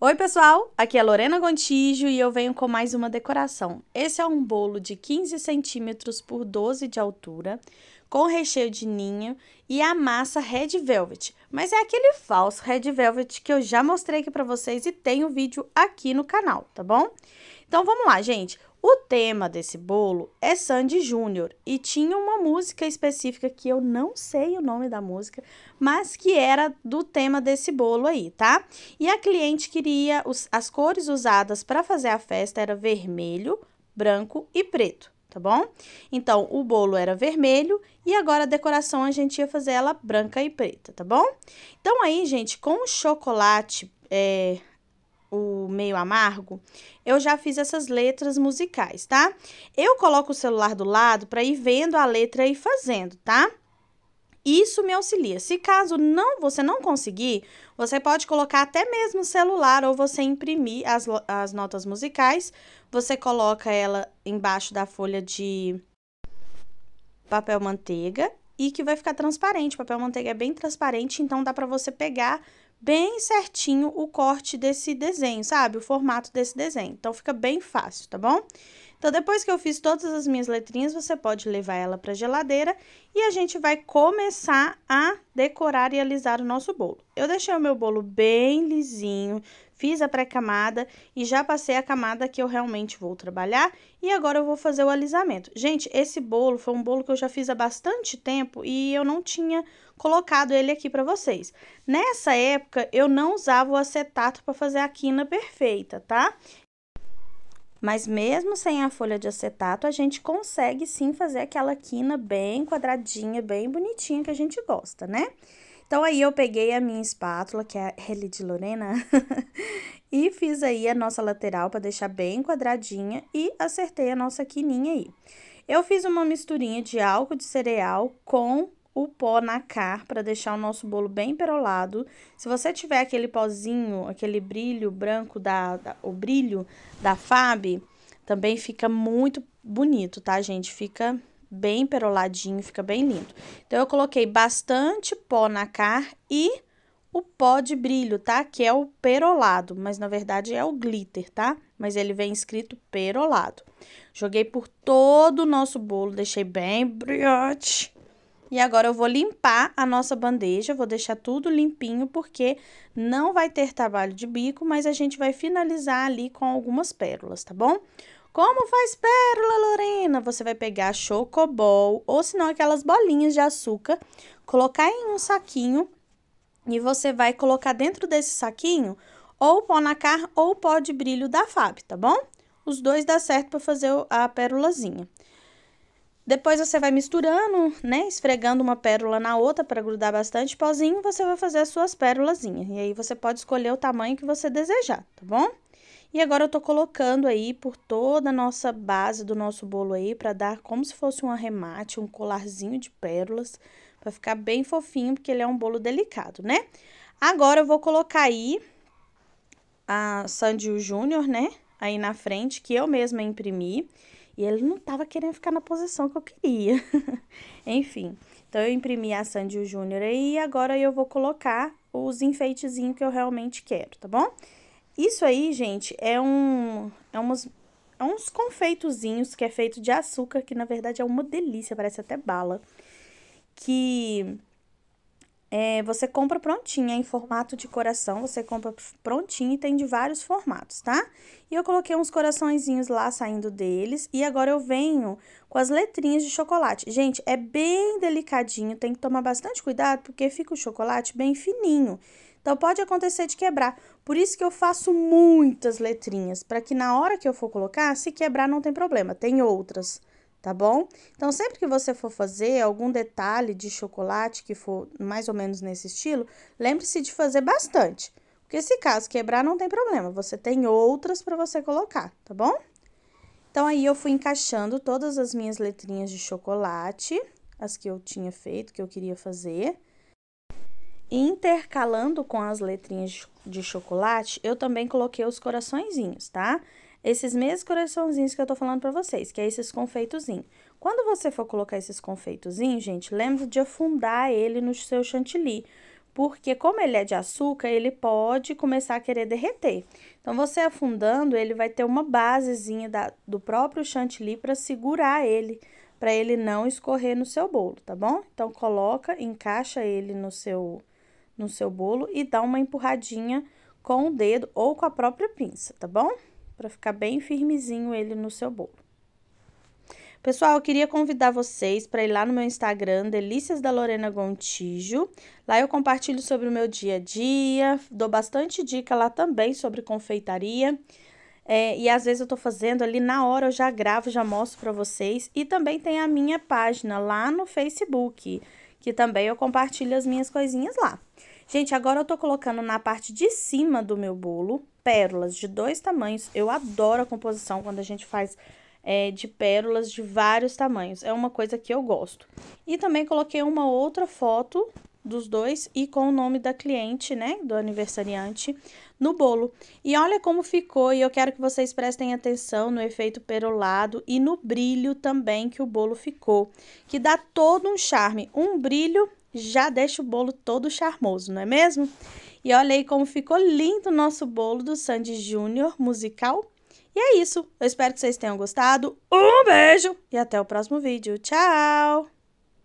Oi, pessoal! Aqui é Lorena Gontijo e eu venho com mais uma decoração. Esse é um bolo de 15 centímetros por 12 de altura, com recheio de ninho e a massa Red Velvet. Mas é aquele falso Red Velvet que eu já mostrei aqui para vocês e tem o um vídeo aqui no canal, tá bom? Então, vamos lá, gente. O tema desse bolo é Sandy Júnior e tinha uma música específica que eu não sei o nome da música, mas que era do tema desse bolo aí, tá? E a cliente queria os, as cores usadas para fazer a festa era vermelho, branco e preto, tá bom? Então o bolo era vermelho e agora a decoração a gente ia fazer ela branca e preta, tá bom? Então aí, gente, com o chocolate é, o meio amargo, eu já fiz essas letras musicais, tá? Eu coloco o celular do lado para ir vendo a letra e fazendo, tá? Isso me auxilia. Se caso não você não conseguir, você pode colocar até mesmo o celular ou você imprimir as, as notas musicais. Você coloca ela embaixo da folha de papel manteiga e que vai ficar transparente. O papel manteiga é bem transparente, então dá para você pegar bem certinho o corte desse desenho, sabe? O formato desse desenho. Então, fica bem fácil, tá bom? Então, depois que eu fiz todas as minhas letrinhas, você pode levar ela para geladeira e a gente vai começar a decorar e alisar o nosso bolo. Eu deixei o meu bolo bem lisinho, fiz a pré-camada e já passei a camada que eu realmente vou trabalhar e agora eu vou fazer o alisamento. Gente, esse bolo foi um bolo que eu já fiz há bastante tempo e eu não tinha colocado ele aqui para vocês. Nessa época, eu não usava o acetato para fazer a quina perfeita, tá? Mas mesmo sem a folha de acetato, a gente consegue sim fazer aquela quina bem quadradinha, bem bonitinha que a gente gosta, né? Então, aí eu peguei a minha espátula, que é a L de Lorena, e fiz aí a nossa lateral para deixar bem quadradinha e acertei a nossa quininha aí. Eu fiz uma misturinha de álcool de cereal com o pó na car para deixar o nosso bolo bem perolado. Se você tiver aquele pozinho, aquele brilho branco, da, da o brilho da Fab, também fica muito bonito, tá, gente? Fica bem peroladinho, fica bem lindo. Então, eu coloquei bastante pó na car e o pó de brilho, tá? Que é o perolado, mas na verdade é o glitter, tá? Mas ele vem escrito perolado. Joguei por todo o nosso bolo, deixei bem brilhante. E agora eu vou limpar a nossa bandeja, vou deixar tudo limpinho, porque não vai ter trabalho de bico, mas a gente vai finalizar ali com algumas pérolas, tá bom? Como faz pérola, Lorena? Você vai pegar chocobol, ou se não, aquelas bolinhas de açúcar, colocar em um saquinho, e você vai colocar dentro desse saquinho ou pó nacar ou pó de brilho da FAB, tá bom? Os dois dá certo para fazer a pérolazinha. Depois você vai misturando, né? Esfregando uma pérola na outra para grudar bastante pozinho, você vai fazer as suas pérolazinhas. E aí você pode escolher o tamanho que você desejar, tá bom? E agora eu tô colocando aí por toda a nossa base do nosso bolo aí para dar como se fosse um arremate, um colarzinho de pérolas, para ficar bem fofinho, porque ele é um bolo delicado, né? Agora eu vou colocar aí a Sandy Júnior, né? Aí na frente, que eu mesma imprimi. E ele não estava querendo ficar na posição que eu queria. Enfim, então eu imprimi a Sandy Júnior aí e agora eu vou colocar os enfeitezinhos que eu realmente quero, tá bom? Isso aí, gente, é um é umas é uns confeitozinhos que é feito de açúcar, que na verdade é uma delícia, parece até bala. Que é, você compra prontinha é em formato de coração, você compra prontinho e tem de vários formatos, tá? E eu coloquei uns coraçõezinhos lá saindo deles e agora eu venho com as letrinhas de chocolate. Gente, é bem delicadinho, tem que tomar bastante cuidado porque fica o chocolate bem fininho. Então pode acontecer de quebrar. Por isso que eu faço muitas letrinhas, para que na hora que eu for colocar, se quebrar não tem problema, tem outras tá bom? Então, sempre que você for fazer algum detalhe de chocolate que for mais ou menos nesse estilo, lembre-se de fazer bastante. Porque se caso quebrar, não tem problema, você tem outras para você colocar, tá bom? Então, aí eu fui encaixando todas as minhas letrinhas de chocolate, as que eu tinha feito, que eu queria fazer. Intercalando com as letrinhas de chocolate, eu também coloquei os coraçõezinhos, tá? Tá? esses mesmos coraçãozinhos que eu tô falando pra vocês, que é esses confeitozinhos. Quando você for colocar esses confeitozinhos, gente, lembre de afundar ele no seu chantilly, porque como ele é de açúcar, ele pode começar a querer derreter. Então, você afundando, ele vai ter uma basezinha da, do próprio chantilly para segurar ele, para ele não escorrer no seu bolo, tá bom? Então, coloca, encaixa ele no seu, no seu bolo e dá uma empurradinha com o dedo ou com a própria pinça, tá bom? para ficar bem firmezinho ele no seu bolo. Pessoal, eu queria convidar vocês para ir lá no meu Instagram, Delícias da Lorena Gontijo. Lá eu compartilho sobre o meu dia a dia, dou bastante dica lá também sobre confeitaria. É, e às vezes eu tô fazendo ali na hora, eu já gravo, já mostro para vocês. E também tem a minha página lá no Facebook, que também eu compartilho as minhas coisinhas lá. Gente, agora eu tô colocando na parte de cima do meu bolo pérolas de dois tamanhos. Eu adoro a composição quando a gente faz é, de pérolas de vários tamanhos. É uma coisa que eu gosto. E também coloquei uma outra foto dos dois e com o nome da cliente, né, do aniversariante, no bolo. E olha como ficou, e eu quero que vocês prestem atenção no efeito perolado e no brilho também que o bolo ficou, que dá todo um charme. Um brilho já deixa o bolo todo charmoso, não é mesmo? E olha aí como ficou lindo o nosso bolo do Sandy Júnior musical. E é isso. Eu espero que vocês tenham gostado. Um beijo e até o próximo vídeo. Tchau!